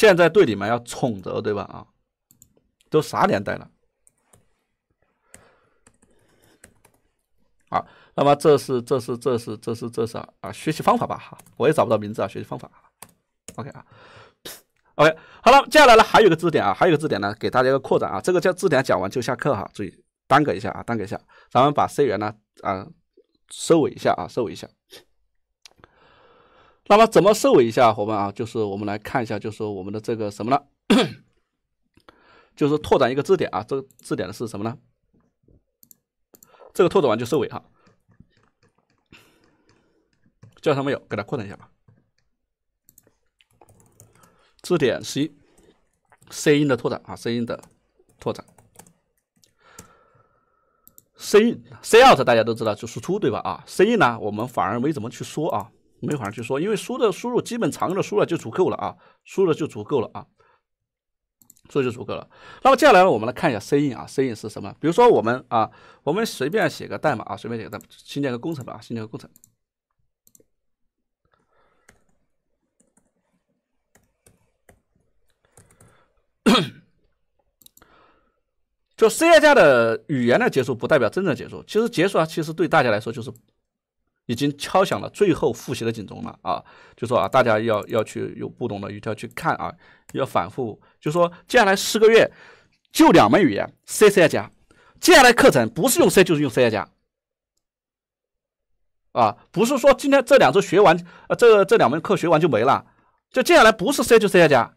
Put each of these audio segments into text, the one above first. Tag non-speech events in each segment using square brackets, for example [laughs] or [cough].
现在对你们要宠着，对吧？啊，都啥年代了？啊，那么这是这是这是这是这是啊，学习方法吧？哈，我也找不到名字啊，学习方法 OK 啊，OK，好了，接下来呢还有个字典啊，还有个字典呢，给大家一个扩展啊。这个叫字典讲完就下课哈，注意耽搁一下啊，耽搁一下，咱们把 C 元呢啊收尾一下啊，收尾一下。那么怎么收尾一下，伙伴啊？就是我们来看一下，就是我们的这个什么呢？[coughs] 就是拓展一个字典啊。这个字典的是什么呢？这个拓展完就收尾哈。教材上没有，给它扩展一下吧。字典 c，c 音的拓展啊声音的拓展。声 c c out 大家都知道就输出对吧？啊声音呢，我们反而没怎么去说啊。没法去说，因为输的输入基本常用的输了就足够了啊，输了就足够了啊，输了就足够了。那么接下来呢，我们来看一下 C i 啊，C i 是什么？比如说我们啊，我们随便写个代码啊，随便写个代码，新建个工程吧啊，新建个工程。就 C 加加的语言的结束，不代表真的结束。其实结束啊，其实对大家来说就是。已经敲响了最后复习的警钟了啊！就说啊，大家要要去有不懂的一定要去看啊，要反复。就说接下来四个月就两门语言，C C 加。接下来课程不是用 C 就是用 C 加加。啊，不是说今天这两周学完，呃，这这两门课学完就没了。就接下来不是 C 就 C 加加，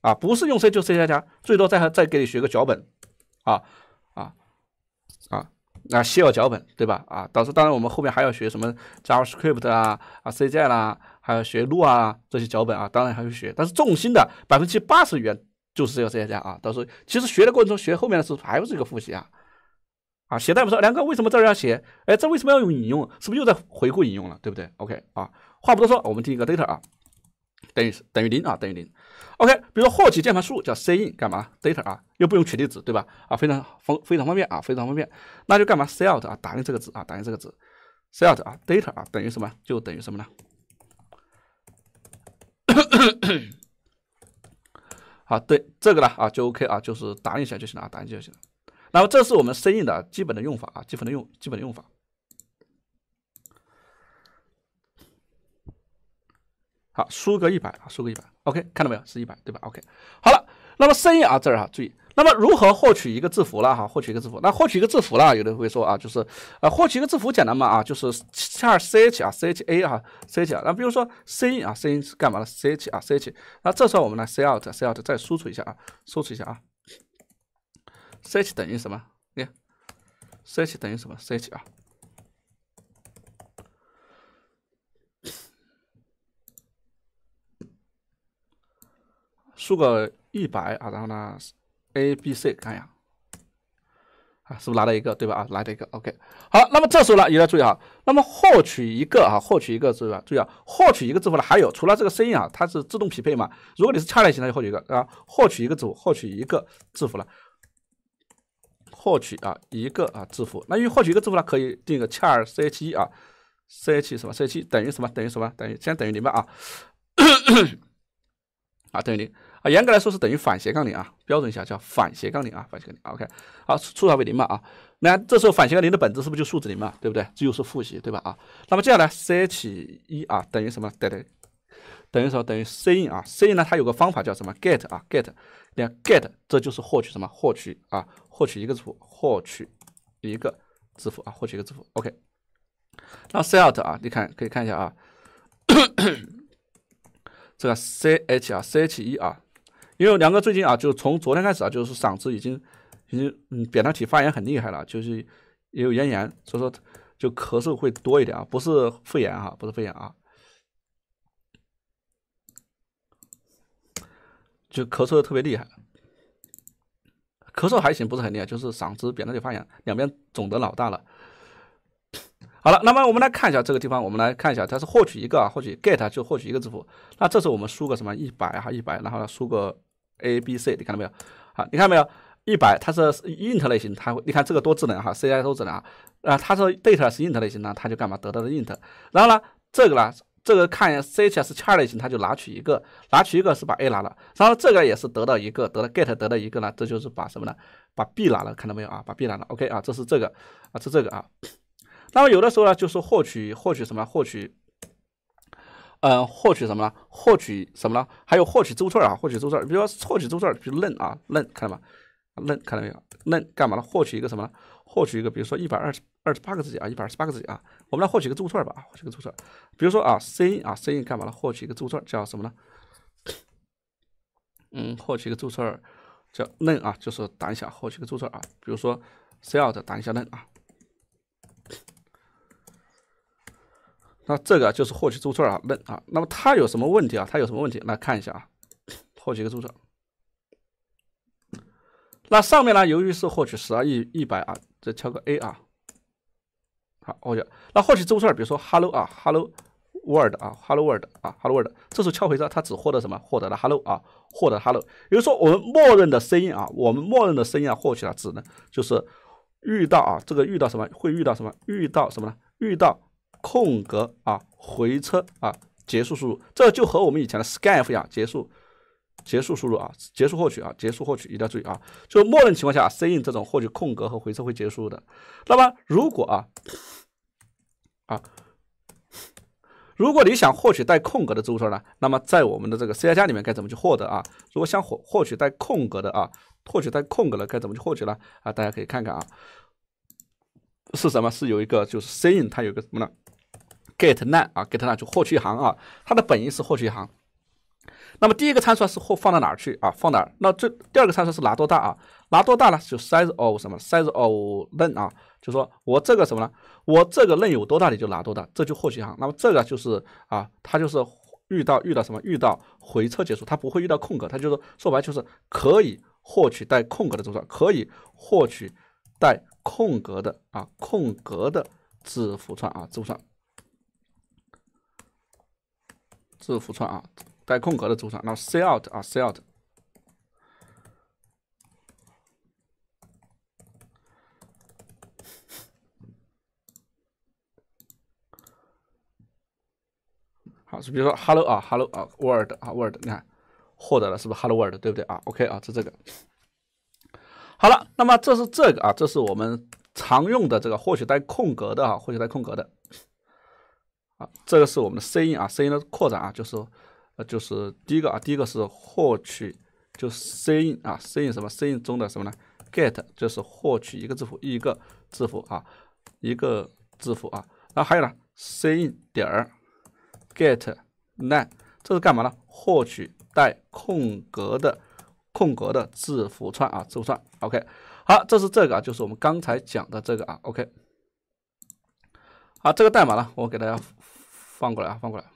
啊，不是用 C 就 C 加加，最多再再给你学个脚本，啊啊啊。那需要脚本对吧？啊，到时候当然我们后面还要学什么 JavaScript 啊，啊 C J 啊，还要学 Lua 啊这些脚本啊，当然还会学，但是重心的百分之八十、语言就是这个 C 加啊。到时候其实学的过程中，学后面的时候还是一个复习啊，啊写代码说梁哥为什么这儿要写？哎，这为什么要用引用？是不是又在回顾引用了？对不对？OK 啊，话不多说，我们听一个 data 啊。等于等于零啊，等于零。OK，比如说获取键盘输入叫 cin 干嘛？data 啊，又不用取地址，对吧？啊，非常方，非常方便啊，非常方便。那就干嘛？cout 啊，打印这个字啊，打印这个值。cout 啊，data 啊，等于什么？就等于什么呢？好，[coughs] 对这个呢啊，就 OK 啊，就是打印一下就行了啊，打印就行了。那么这是我们 cin 的基本的用法啊，基本的用基本的用法。好，输个一百啊，输个一百。OK，看到没有，是一百，对吧？OK，好了，那么声音啊，这儿哈，注意，那么如何获取一个字符了哈？获取一个字符，那获取一个字符了，有的会说啊，就是啊，获取一个字符简单嘛啊，就是 ch 啊，cha 啊，ch。啊，那比如说 c 啊，c 是干嘛的 c h 啊，ch。那这时候我们来 c o u t c out，再输出一下啊，输出一下啊。ch 等于什么？你看，ch 等于什么 c h 啊。输个一百啊，然后呢，A B C，看一下啊，是不是来了一个，对吧？啊，来了一个，OK。好，那么这时候呢，也要注意啊，那么获取一个啊，获取一个是吧？注意啊，获取一个字符呢？还有除了这个声音啊，它是自动匹配嘛？如果你是恰类型，那就获取一个啊，获取一个符，获取一个字符了，获取啊一个啊字符。那因为获取一个字符呢，可以定个 char C H 一啊，C H 什么？C H 等于什么？等于什么？等于先等于零吧啊，[coughs] 啊等于零。啊，严格来说是等于反斜杠零啊，标准一下叫反斜杠零啊，反斜杠零。OK，好，初始化为零嘛啊，那这时候反斜杠零的本质是不是就数字零嘛，对不对？只有是复习，对吧？啊，那么接下来 ch 一啊等于什么？等于等于什么？等于 c in 啊，c in 呢它有个方法叫什么 get 啊 get，你看 get 这就是获取什么？获取啊获取一个字符，获取一个字符啊获取一个字符。OK，那 c out 啊，你看可以看一下啊，[coughs] 这个 ch 啊 ch 一啊。因为梁哥最近啊，就从昨天开始啊，就是嗓子已经已经嗯扁桃体发炎很厉害了，就是也有咽炎，所以说就咳嗽会多一点啊，不是肺炎啊，不是肺炎啊，就咳嗽的特别厉害，咳嗽还行，不是很厉害，就是嗓子扁桃体发炎，两边肿的老大了。好了，那么我们来看一下这个地方，我们来看一下，它是获取一个啊，获取 get 就获取一个字符。那这时候我们输个什么？一百啊，一百，然后呢输个 a b c，你看到没有？好，你看到没有？一百它是 int 类型，它会，你看这个多智能哈，C I 多智能啊。啊，它是 data 是 int 类型，呢，它就干嘛？得到的 int。然后呢，这个呢，这个看 c h s char 类型，它就拿取一个，拿取一个是把 a 拿了。然后这个也是得到一个，得到 get 得到一个呢，这就是把什么呢？把 b 拿了，看到没有啊？把 b 拿了。OK 啊，这是这个啊，是这个啊。那么有的时候呢，就是获取获取什么？获取，嗯，获取什么呢？获取什么呢？还有获取周符串啊，获取周符串。比如说获取周串，比如 len 啊，len 看到吗？len 看到没有？len 干嘛呢？获取一个什么呢？获取一个，比如说一百二十二十八个字节啊，一百二十八个字节啊。我们来获取一个字符串吧啊，获取一个字符串。比如说啊，c 啊，c 干嘛呢？获取一个字符串叫什么呢？嗯，获取一个字符串叫 len 啊，就是打一下获取一个字符串啊。比如说，c l l t 打一下 len 啊。那这个就是获取注册啊，那啊，那么它有什么问题啊？它有什么问题？来看一下啊，获取一个注册。那上面呢，由于是获取十二亿一百啊，再敲个 a 啊，好获取。那获取注册，比如说 hello 啊，hello word l 啊，hello word l 啊，hello word，l 这时候敲回车，它只获得什么？获得了 hello 啊，获得 hello。也就是说，我们默认的声音啊，我们默认的声音啊，获取了指能就是遇到啊，这个遇到什么？会遇到什么？遇到什么呢？遇到。空格啊，回车啊，结束输入，这就和我们以前的 scanf 一样，结束结束输入啊，结束获取啊，结束获取，一定要注意啊。就默认情况下 s i n 这种获取空格和回车会结束的。那么，如果啊啊，如果你想获取带空格的字符串呢？那么，在我们的这个 C 加加里面该怎么去获得啊？如果想获获取带空格的啊，获取带空格的该怎么去获取呢？啊，大家可以看看啊，是什么？是有一个就是 s i n 它有个什么呢？get line 啊，get line 就获取一行啊，它的本意是获取一行。那么第一个参数是获放到哪儿去啊？放哪儿？那这第二个参数是拿多大啊？拿多大呢？就 size of 什么 size of len 啊，就说我这个什么呢？我这个 len 有多大，你就拿多大，这就获取一行。那么这个就是啊，它就是遇到遇到什么遇到回撤结束，它不会遇到空格，它就是说白就是可以获取带空格的字符串，可以获取带空格的啊空格的字符串啊字符串。字符串啊，带空格的字符串。那 C out 啊，C out。好，就比如说 Hello 啊，Hello 啊，Word 啊，Word。你看，获得了是不是 Hello Word，对不对啊？OK 啊，是这个。好了，那么这是这个啊，这是我们常用的这个获取带空格的啊，获取带空格的。啊，这个是我们的 C n 啊，C n 的扩展啊，就是呃，就是第一个啊，第一个是获取就 C n 啊，C n 什么，C n 中的什么呢？get 就是获取一个字符，一个字符啊，一个字符啊。然后还有呢，C n 点儿 get line 这是干嘛呢？获取带空格的空格的字符串啊，字符串。OK，好，这是这个啊，就是我们刚才讲的这个啊，OK。啊，这个代码呢，我给大家放过来啊，放过来。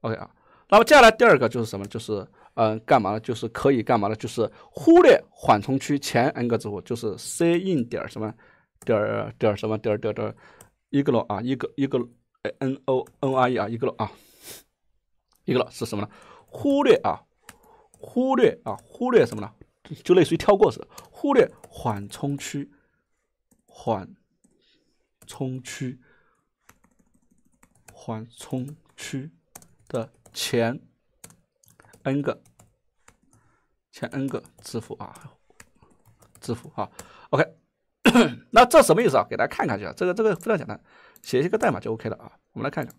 OK 啊，那么接下来第二个就是什么？就是嗯，干嘛呢？就是可以干嘛呢？就是忽略缓冲区前 n 个字符，就是 cin 点什么点点什么点点点一个 n 啊，一个一个 n o n r e 啊，一个 n 啊，一个了是什么呢？忽略啊，忽略啊，忽略什么呢？就类似于跳过似的，忽略缓冲区缓。冲区，缓冲区的前 n 个，前 n 个字符啊，字符啊，OK，[coughs] 那这什么意思啊？给大家看看去啊，这个这个非常简单，写一个代码就 OK 了啊。我们来看一下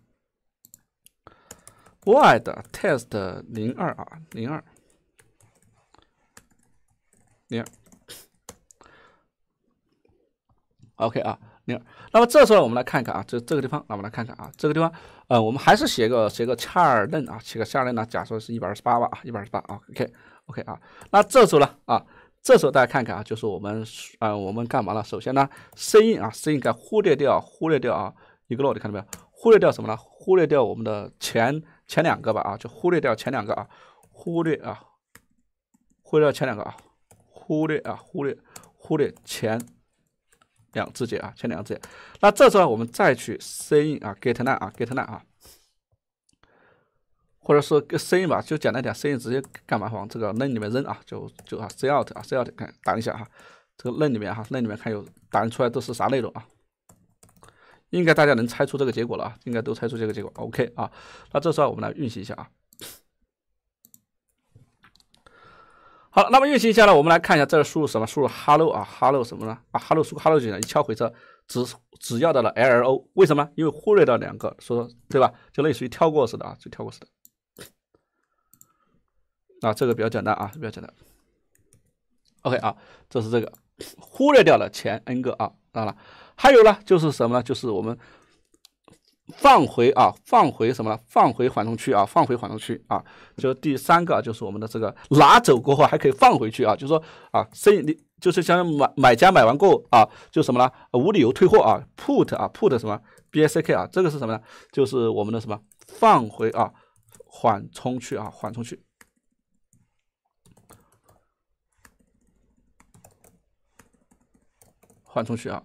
，void test 零二啊，零二，零，OK 啊。那么，这时候我们来看看啊，这这个地方，那我们来看看啊，这个地方，呃，我们还是写个写个尔嫩啊，写个尔嫩呢，假设是一百二十八吧啊，一百二十八啊，OK，OK 啊，那这时候呢，啊，这时候大家看看啊，就是我们，呃，我们干嘛了？首先呢，声音啊，声音该忽略掉，忽略掉啊，一个逻你看到没有？忽略掉什么呢？忽略掉我们的前前两个吧，啊，就忽略掉前两个啊，忽略啊，忽略前两个啊，忽略啊，忽略忽略前。两字节啊，前两个字节。那这时候我们再去 y in 啊，get line 啊，get line 啊，或者说 s in 吧，就简单点 s in 直接干嘛往这个 line 里面扔啊？就就啊 s say out 啊 s say out 看打一下哈，这个 line 里面哈，line 里面看有打印出来都是啥内容啊？应该大家能猜出这个结果了啊，应该都猜出这个结果。OK 啊，那这时候我们来运行一下啊。好，那么运行一下呢？我们来看一下，这输入什么？输入 hello 啊，hello 什么呢？啊，hello 输个 hello 进来，一敲回车，只只要到了 l o 为什么？因为忽略掉两个，说对吧？就类似于跳过似的啊，就跳过似的。啊，这个比较简单啊，比较简单。OK 啊，这是这个忽略掉了前 n 个啊，当然了，还有呢，就是什么呢？就是我们。放回啊，放回什么？呢？放回缓冲区啊，放回缓冲区啊。就第三个就是我们的这个拿走过后还可以放回去啊，就是说啊，所以你就是像买买家买完过啊，就什么呢？无理由退货啊，put 啊，put 什么 b a c k 啊，这个是什么呢？就是我们的什么放回啊，缓冲区啊，缓冲区，缓冲区啊。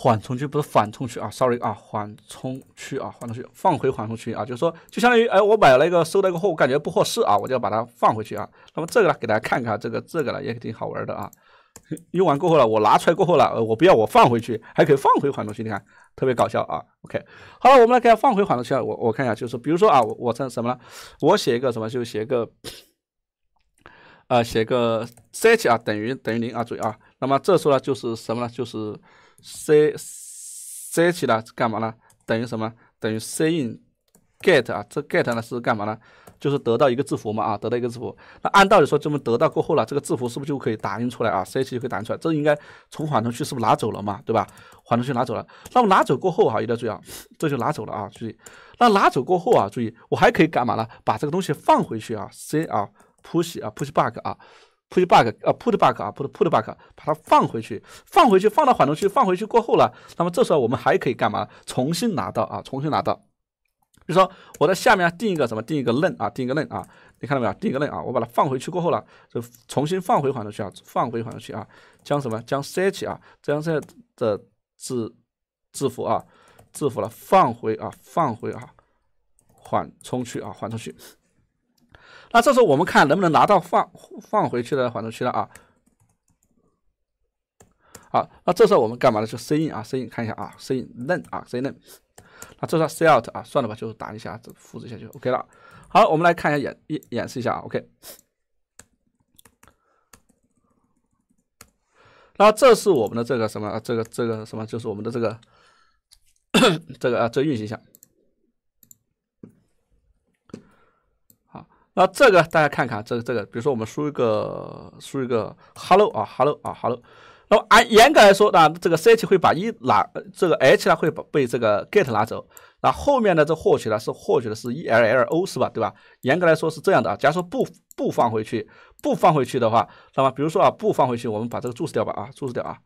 缓冲区不是缓冲区啊，sorry 啊，缓冲区啊，缓冲区放回缓冲区啊，就是说，就相当于，哎，我买了一个收了一个货，我感觉不合适啊，我就要把它放回去啊。那么这个呢，给大家看看，这个这个呢也挺好玩的啊。用完过后了，我拿出来过后了，呃，我不要，我放回去，还可以放回缓冲区，你看，特别搞笑啊。OK，好了，我们来给它放回缓冲区啊。我我看一下，就是比如说啊，我我这什么了，我写一个什么，就写一个，呃，写个 s e t c h 啊等于等于零啊，注意啊。那么这时候呢，就是什么呢？就是。c c 起呢干嘛呢？等于什么？等于 c in get 啊，这 get 呢是干嘛呢？就是得到一个字符嘛啊，得到一个字符。那按道理说，这么得到过后了，这个字符是不是就可以打印出来啊？c t 就可以打印出来。这应该从缓冲区是不是拿走了嘛？对吧？缓冲区拿走了。那么拿走过后哈，一定要注意啊，这就拿走了啊，注意。那拿走过后啊，注意，我还可以干嘛呢？把这个东西放回去啊，c 啊 push 啊 push b u g 啊。put bug 啊，put bug 啊，put put bug，把它放回去，放回去，放到缓冲区，放回去过后了，那么这时候我们还可以干嘛？重新拿到啊，重新拿到。比如说我在下面定一个什么？定一个 len 啊，定一个 len 啊，你看到没有？定一个 len 啊，我把它放回去过后了，就重新放回缓冲区啊，放回缓冲区啊，将什么？将 s e a t c h 啊，将 s e a 的字字符啊，字符了放回啊，放回啊，缓冲区啊，缓冲区。那这时候我们看能不能拿到放放回去的缓冲区了啊？好，那这时候我们干嘛呢？就 C in 啊，C in 看一下啊，C 印嫩啊，C 嫩。那这时候 C out 啊，算了吧，就打一下，复制一下就 OK 了。好，我们来看一下演演演示一下啊，OK。那这是我们的这个什么？这个这个什么？就是我们的这个这个啊，这运行一下。那这个大家看看，这个这个，比如说我们输一个输一个 hello 啊，hello 啊，hello。那么按严格来说，那这个 c t 会把一拿，这个 h 呢会被这个 get 拿走。那后面的这获取呢是获取的是 e l l o 是吧？对吧？严格来说是这样的啊。假如说不不放回去，不放回去的话，那么比如说啊，不放回去，我们把这个注释掉吧啊，注释掉啊，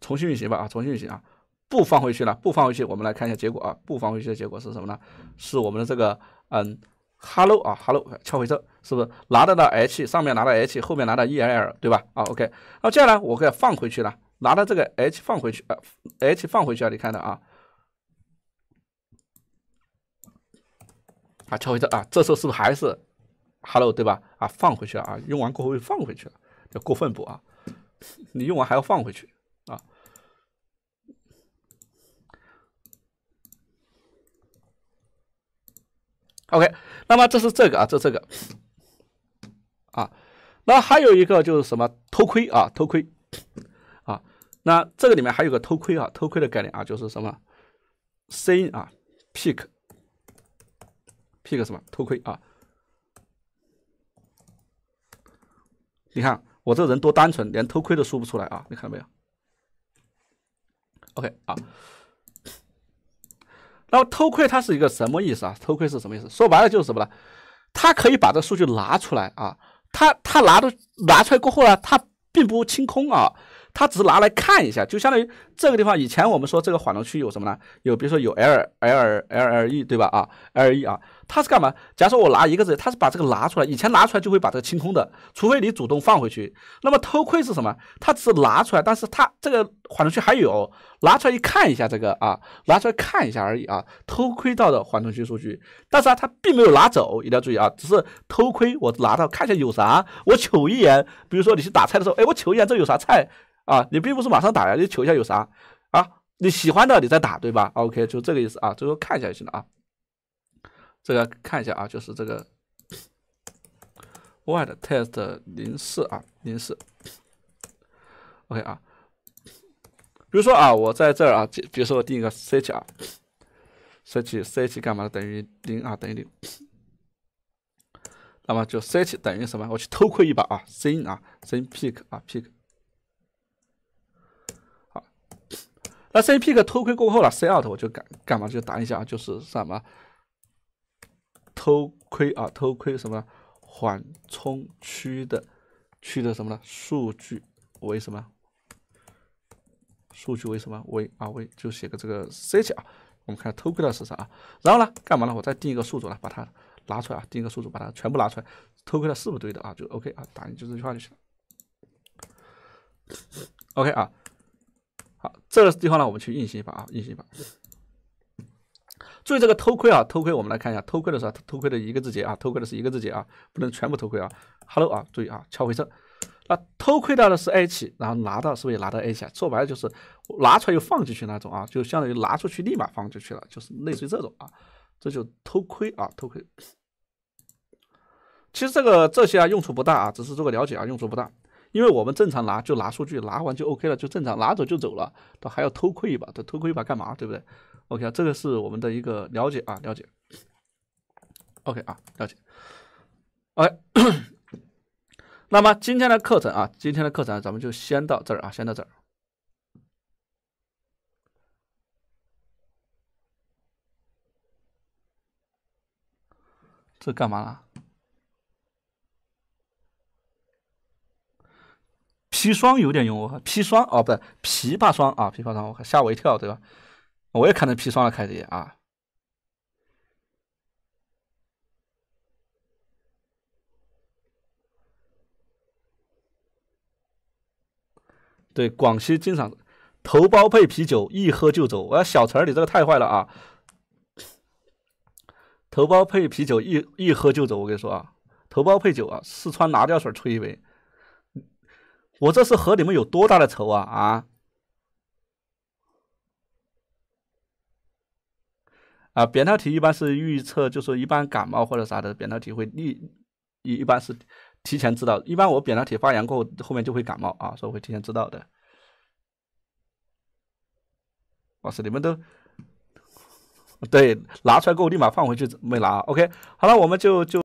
重新运行吧啊，重新运行啊。不放回去了，不放回去，我们来看一下结果啊。不放回去的结果是什么呢？是我们的这个嗯。Hello 啊，Hello，敲回车，是不是拿得到 H？上面拿到 H，后面拿到 E L L，对吧？啊，OK，那接下来我给它放回去了，拿到这个 H 放回去啊，H 放回去啊，你看到啊，啊敲回车啊，这时候是不是还是 Hello 对吧？啊，放回去了啊，用完过后又放回去了，这过分不啊？你用完还要放回去。OK，那么这是这个啊，这这个啊，那还有一个就是什么偷窥啊，偷窥啊，那这个里面还有个偷窥啊，偷窥的概念啊，就是什么 seen 啊，pick pick 什么偷窥啊？你看我这人多单纯，连偷窥都说不出来啊，你看到没有？OK，啊。那么偷窥它是一个什么意思啊？偷窥是什么意思？说白了就是什么呢？他可以把这数据拿出来啊，他他拿的拿出来过后呢，他并不清空啊。他只是拿来看一下，就相当于这个地方以前我们说这个缓冲区有什么呢？有比如说有 L L L L E 对吧？啊，L E 啊，它是干嘛？假如说我拿一个字，它是把这个拿出来，以前拿出来就会把这个清空的，除非你主动放回去。那么偷窥是什么？他只是拿出来，但是他这个缓冲区还有，拿出来一看一下这个啊，拿出来看一下而已啊。偷窥到的缓冲区数据，但是啊，他并没有拿走，一定要注意啊，只是偷窥，我拿到看一下有啥，我瞅一眼。比如说你去打菜的时候，哎，我瞅一眼这有啥菜。啊，你并不是马上打呀，你求一下有啥啊？你喜欢的你再打对吧？OK，就这个意思啊，最后看一下就行了啊。这个看一下啊，就是这个 white test 零四啊零四。OK 啊，比如说啊，我在这儿啊，比如说我定一个 c e t 啊 c e t s t 干嘛等于零啊等于零。那么就 c e t 等于什么？我去偷窥一把啊，sin 啊 sin p i c k 啊 p i c k 那 C P 个偷窥过后了，C out 我就干干嘛就打印一下啊，就是什么偷窥啊，偷窥什么缓冲区的区的什么呢？数据为什么？数据为什么为啊为？就写个这个 C 啊，我们看偷窥的是啥啊？然后呢，干嘛呢？我再定一个数组了，把它拿出来啊，定一个数组，把它全部拿出来。偷窥的是不对的啊，就 O K 啊，打印就这句话就行了。O K 啊。好，这个地方呢，我们去运行一把啊，运行一把。注意这个偷窥啊，偷窥我们来看一下，偷窥的时候，偷窥的一个字节啊，偷窥的是一个字节啊，不能全部偷窥啊。Hello 啊，注意啊，敲回车。那偷窥到的是 H，然后拿到是不是也拿到 H 啊？说白了就是拿出来又放进去那种啊，就相当于拿出去立马放进去了，就是类似于这种啊，这就偷窥啊，偷窥。其实这个这些啊用处不大啊，只是做个了解啊，用处不大。因为我们正常拿就拿数据，拿完就 OK 了，就正常拿走就走了，都还要偷窥一把，都偷窥一把干嘛？对不对？OK，啊，这个是我们的一个了解啊，了解。OK 啊，了解。OK，[coughs] 那么今天的课程啊，今天的课程咱们就先到这儿啊，先到这儿。这干嘛了？砒霜有点用哦，砒霜哦，不对，枇杷霜啊，枇杷霜，我吓我一跳，对吧？我也看到砒霜了，凯迪啊。对，广西经常头孢配啤酒，一喝就走。我小陈儿，你这个太坏了啊！头孢配啤酒，一一喝就走。我跟你说啊，头孢配酒啊，四川拿吊水吹一杯。我这是和你们有多大的仇啊啊！啊，扁桃体一般是预测，就是一般感冒或者啥的，扁桃体会立一一般是提前知道。一般我扁桃体发炎过，后面就会感冒啊，所以我会提前知道的。哇塞，你们都 [laughs] 对拿出来过，我立马放回去，没拿。OK，好了，我们就就。